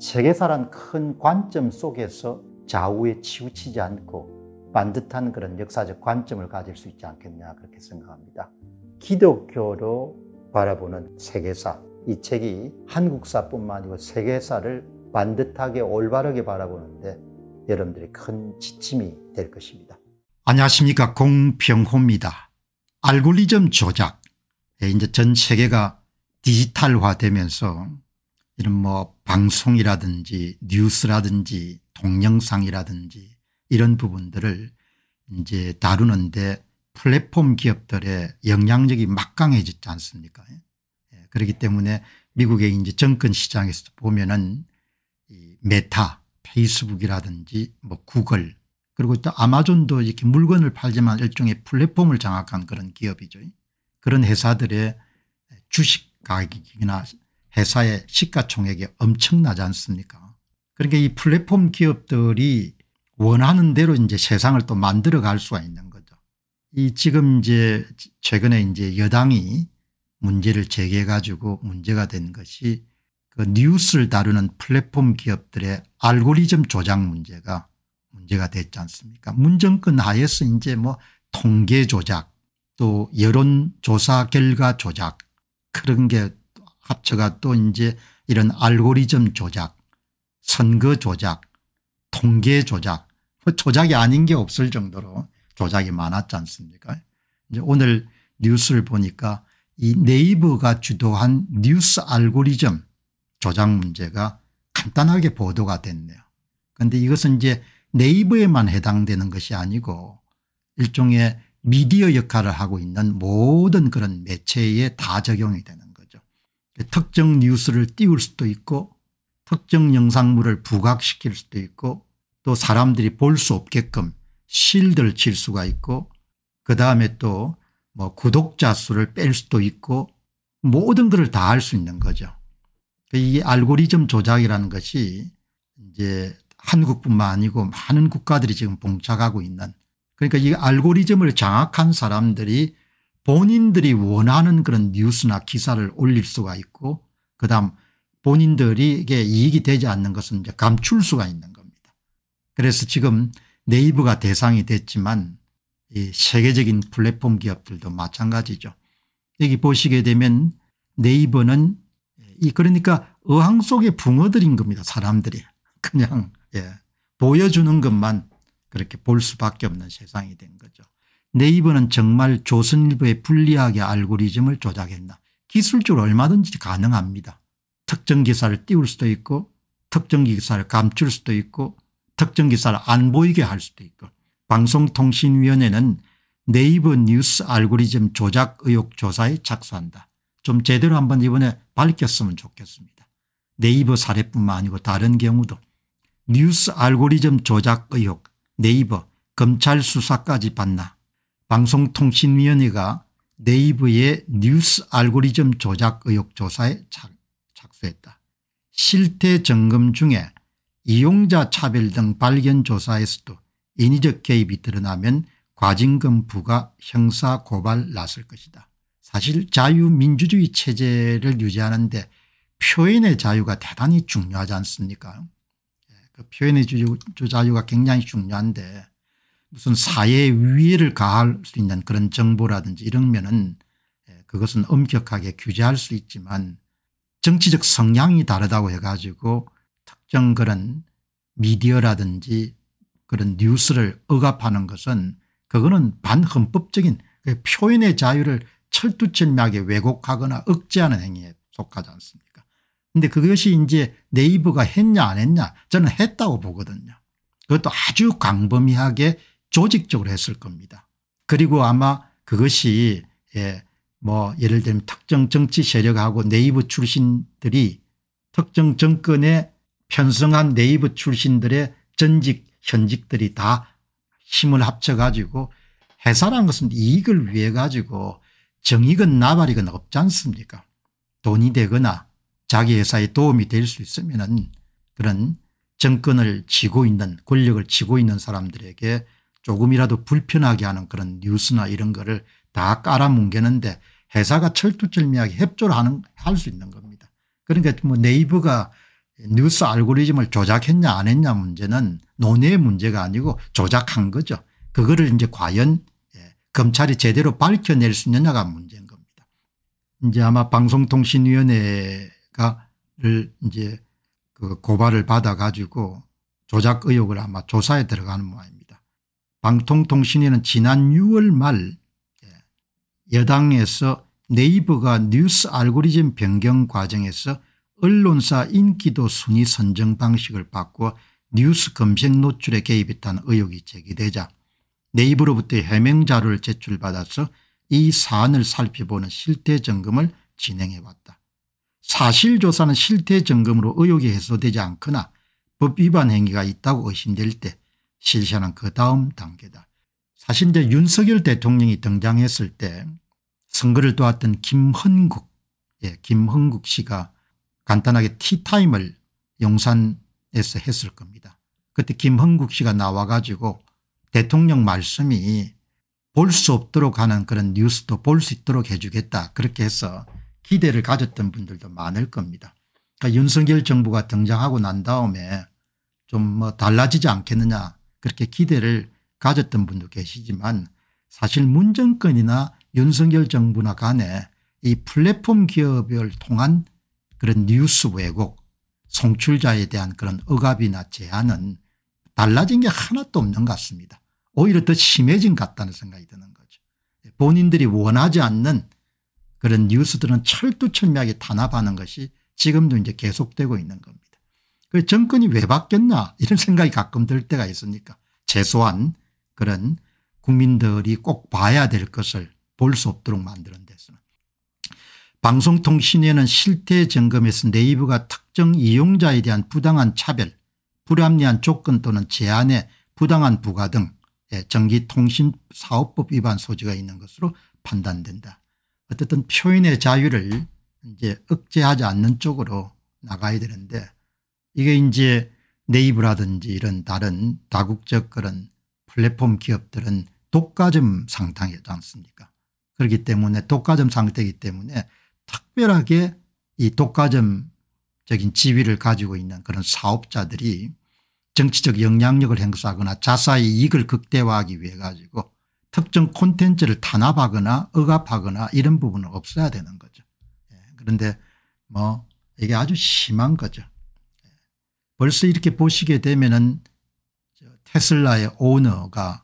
세계사란 큰 관점 속에서 좌우에 치우치지 않고 반듯한 그런 역사적 관점을 가질 수 있지 않겠냐 그렇게 생각합니다. 기독교로 바라보는 세계사 이 책이 한국사뿐만 아니고 세계사를 반듯하게 올바르게 바라보는데 여러분들이 큰 지침이 될 것입니다. 안녕하십니까 공평호입니다 알고리즘 조작 예, 이제 전 세계가 디지털화되면서 이런 뭐 방송이라든지 뉴스라든지 동영상이라든지 이런 부분들을 이제 다루는데 플랫폼 기업들의 영향력이 막강해졌지 않습니까? 예. 그렇기 때문에 미국의 이제 정권 시장에서 보면은 이 메타, 페이스북이라든지 뭐 구글 그리고 또 아마존도 이렇게 물건을 팔지만 일종의 플랫폼을 장악한 그런 기업이죠. 그런 회사들의 주식 가격이나 회사의 시가총액이 엄청나지 않습니까 그러니까 이 플랫폼 기업들이 원하는 대로 이제 세상을 또 만들어 갈 수가 있는 거죠. 이 지금 이제 최근에 이제 여당이 문제를 제기해 가지고 문제가 된 것이 그 뉴스를 다루는 플랫폼 기업들의 알고리즘 조작 문제가 문제가 됐지 않습니까 문정권 하에서 이제 뭐 통계 조작 또 여론조사 결과 조작 그런 게 합쳐가 또 이제 이런 알고리즘 조작 선거 조작 통계 조작 뭐 조작이 아닌 게 없을 정도로 조작이 많았지 않습니까 이제 오늘 뉴스를 보니까 이 네이버가 주도한 뉴스 알고리즘 조작 문제가 간단하게 보도가 됐네요. 그런데 이것은 이제 네이버에만 해당되는 것이 아니고 일종의 미디어 역할을 하고 있는 모든 그런 매체에 다 적용이 되는 특정 뉴스를 띄울 수도 있고 특정 영상물을 부각시킬 수도 있고 또 사람들이 볼 수 없게끔 실드를 칠 수가 있고 그다음에 또뭐 구독자 수를 뺄 수도 있고 모든 것을 다 할 수 있는 거죠. 이 알고리즘 조작이라는 것이 이제 한국뿐만 아니고 많은 국가들이 지금 봉착하고 있는 그러니까 이 알고리즘을 장악한 사람들이 본인들이 원하는 그런 뉴스나 기사를 올릴 수가 있고 그다음 본인들에게 이익이 되지 않는 것은 이제 감출 수가 있는 겁니다. 그래서 지금 네이버가 대상이 됐지만 세계적인 플랫폼 기업들도 마찬가지죠. 여기 보시게 되면 네이버는 이 그러니까 어항 속에 붕어들인 겁니다. 사람들이 그냥 예, 보여주는 것만 그렇게 볼 수밖에 없는 세상이 된 거죠. 네이버는 정말 조선일보의 불리하게 알고리즘을 조작했나 기술적으로 얼마든지 가능합니다. 특정 기사를 띄울 수도 있고 특정 기사를 감출 수도 있고 특정 기사를 안 보이게 할 수도 있고 방송통신위원회는 네이버 뉴스 알고리즘 조작 의혹 조사에 착수한다. 좀 제대로 한번 이번에 밝혔으면 좋겠습니다. 네이버 사례뿐만 아니고 다른 경우도 뉴스 알고리즘 조작 의혹 네이버 검찰 수사까지 받나 방송통신위원회가 네이버의 뉴스 알고리즘 조작 의혹 조사에 착수했다. 실태 점검 중에 이용자 차별 등 발견 조사에서도 인위적 개입이 드러나면 과징금 부과 형사 고발 났을 것이다. 사실 자유민주주의 체제를 유지하는데 표현의 자유가 대단히 중요하지 않습니까 예, 그 표현의 자유가 굉장히 중요한데 무슨 사회에 위해를 가할 수 있는 그런 정보라든지 이런 면은 예, 그것은 엄격하게 규제할 수 있지만 정치적 성향이 다르다고 해가지고 특정 그런 미디어라든지 그런 뉴스를 억압하는 것은 그거는 반헌법적인 그 표현의 자유를 철두철미하게 왜곡하거나 억제하는 행위에 속하지 않습니까 근데 그것이 이제 네이버가 했냐 안 했냐 저는 했다고 보거든요. 그것도 아주 광범위하게 조직적으로 했을 겁니다. 그리고 아마 그것이 예, 뭐 예를 들면 특정 정치 세력하고 네이버 출신들이 특정 정권에 편성한 네이버 출신들의 전직 현직들이 다 힘을 합쳐 가지고 회사라 것은 이익을 위해 가지고 정익은 나발이건 없지 않습니까 돈이 되거나 자기 회사에 도움이 될 수 있으면 그런 정권을 쥐고 있는 권력을 쥐고 있는 사람들에게 조금이라도 불편하게 하는 그런 뉴스나 이런 거를 다 깔아뭉개는데 회사가 철두철미하게 협조를 하는 할 수 있는 겁니다. 그러니까 뭐 네이버가 뉴스 알고리즘을 조작했냐 안 했냐 문제는 논의의 문제가 아니고 조작한 거죠. 그거를 이제 과연 예, 검찰이 제대로 밝혀낼 수 있느냐가 문제인 겁니다. 이제 아마 방송통신위원회가 이제 그 고발을 받아 가지고 조작 의혹을 아마 조사에 들어가는 모양입니다. 방통통신위는 지난 6월 말 예, 여당에서 네이버가 뉴스 알고리즘 변경 과정에서 언론사 인기도 순위 선정 방식을 바꾸어 뉴스 검색 노출에 개입했다는 의혹이 제기되자 네이버로부터 해명 자료를 제출받아서 이 사안을 살펴보는 실태 점검을 진행해왔다. 사실조사는 실태 점검으로 의혹이 해소되지 않거나 법 위반 행위가 있다고 의심될 때 실하는그 다음 단계다. 사실 이제 윤석열 대통령이 등장했을 때 선거를 도왔던 김헌국 예, 김헌국 씨가 간단하게 티타임을 용산에서 했을 겁니다. 그때 김헌국 씨가 나와 가지고 대통령 말씀이 볼 수 없도록 하는 그런 뉴스도 볼 수 있도록 해주겠다 그렇게 해서 기대를 가졌던 분들도 많을 겁니다. 그러니까 윤석열 정부가 등장하고 난 다음에 좀 뭐 달라지지 않겠느냐 그렇게 기대를 가졌던 분도 계시지만 사실 문정권이나 윤석열 정부나 간에 이 플랫폼 기업을 통한 그런 뉴스 왜곡 송출자에 대한 그런 억압이나 제한은 달라진 게 하나도 없는 것 같습니다. 오히려 더 심해진 것 같다는 생각이 드는 거죠. 예, 본인들이 원하지 않는 그런 뉴스들은 철두철미하게 탄압하는 것이 지금도 이제 계속되고 있는 겁니다. 왜 정권이 왜 바뀌었나 이런 생각이 가끔 들 때가 있으니까 최소한 그런 국민들이 꼭 봐야 될 것을 볼 수 없도록 만드는 데서는. 방송통신위는 실태 점검에서 네이버가 특정 이용자에 대한 부당한 차별 불합리한 조건 또는 제한의 부당한 부과 등 전기통신사업법 예, 위반 소지가 있는 것으로 판단된다. 어쨌든 표현의 자유를 이제 억제하지 않는 쪽으로 나가야 되는데 이게 이제 네이브라든지 이런 다른 다국적 그런 플랫폼 기업들은 독과점 상태이지 않습니까 그렇기 때문에 독과점 상태이기 때문에 특별하게 이 독과점적인 지위를 가지고 있는 그런 사업자들이 정치적 영향력을 행사하거나 자사의 이익을 극대화하기 위해 가지고 특정 콘텐츠를 탄압하거나 억압하거나 이런 부분은 없어야 되는 거죠. 예, 그런데 뭐 이게 아주 심한 거죠. 벌써 이렇게 보시게 되면은 테슬라의 오너가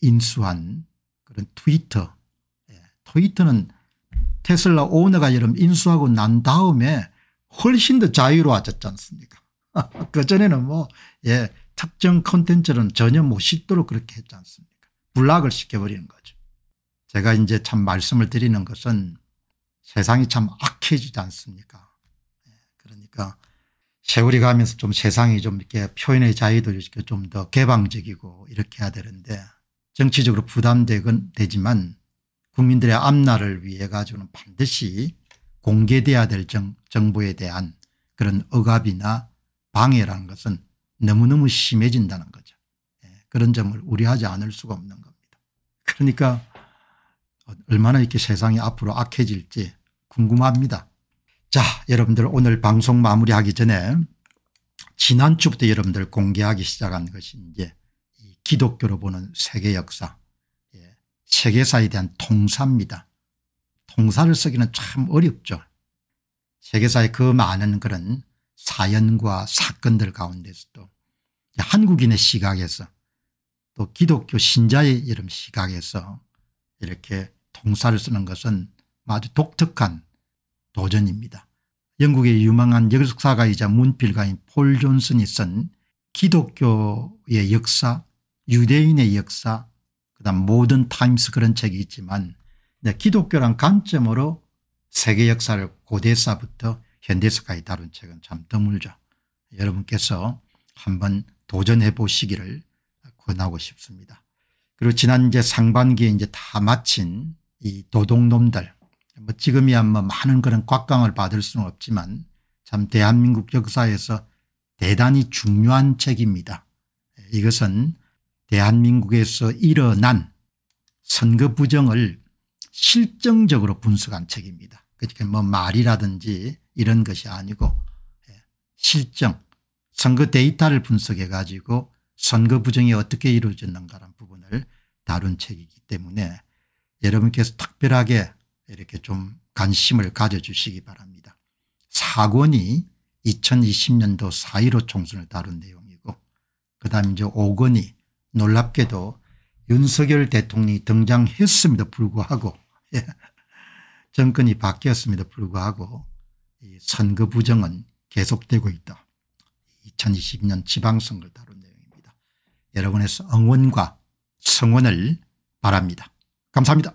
인수한 그런 트위터 예, 트위터는 테슬라 오너가 여러분 인수하고 난 다음에 훨씬 더 자유로워졌지 않습니까 그전에는 뭐 예, 특정 컨텐츠는 전혀 못씻도록 그렇게 했지 않습니까 불락을 시켜버리는 거죠 제가 이제 참 말씀을 드리는 것은 세상이 참 악해지지 않습니까 예. 그러니까 세월이 가면서 좀 세상이 좀 이렇게 표현의 자유도 이렇게 좀 더 개방적이고 이렇게 해야 되는데 정치적으로 부담되건 되지만 국민들의 앞날을 위해 가지고는 반드시 공개돼야 될 정, 정부에 대한 그런 억압이나 방해라는 것은 너무너무 심해진다는 거죠. 예, 그런 점을 우려하지 않을 수가 없는 겁니다. 그러니까 얼마나 이렇게 세상이 앞으로 악해질지 궁금합니다. 자 여러분들 오늘 방송 마무리하기 전에 지난주부터 여러분들 공개하기 시작한 것이 이제 기독교로 보는 세계 역사 예, 세계사에 대한 통사입니다. 통사를 쓰기는 참 어렵죠. 세계사의 그 많은 그런 사연과 사건들 가운데서도 한국인의 시각에서 또 기독교 신자의 이름 시각에서 이렇게 통사를 쓰는 것은 아주 독특한 도전입니다. 영국의 유망한 역사가이자 문필가인 폴 존슨이 쓴 기독교의 역사 유대인의 역사 그다음 모든 타임스 그런 책이 있지만 네, 기독교란 관점으로 세계 역사를 고대사부터 현대사까지 다룬 책은 참 드물죠. 여러분께서 한번 도전해 보시기를 권하고 싶습니다. 그리고 지난 이제 상반기에 이제 다 마친 이 도둑놈들 뭐 지금이야 뭐 많은 그런 곽강을 받을 수는 없지만 참 대한민국 역사에서 대단히 중요한 책입니다. 이것은 대한민국에서 일어난 선거 부정을 실정적으로 분석한 책입니다. 그러니까 뭐 말이라든지 이런 것이 아니고 예, 실정 선거 데이터를 분석해 가지고 선거 부정이 어떻게 이루어졌는가라는 부분을 다룬 책이기 때문에 여러분께서 특별하게 이렇게 좀 관심을 가져주시기 바랍니다. 사권이 2020년도 4.15 총선을 다룬 내용이고 그다음 이제 5권이 놀랍게도 윤석열 대통령이 등장했음에도 불구하고 예, 정권이 바뀌었음에도 불구하고 선거 부정은 계속되고 있다. 2020년 지방선거를 다룬 내용입니다. 여러분의 응원과 성원을 바랍니다. 감사합니다.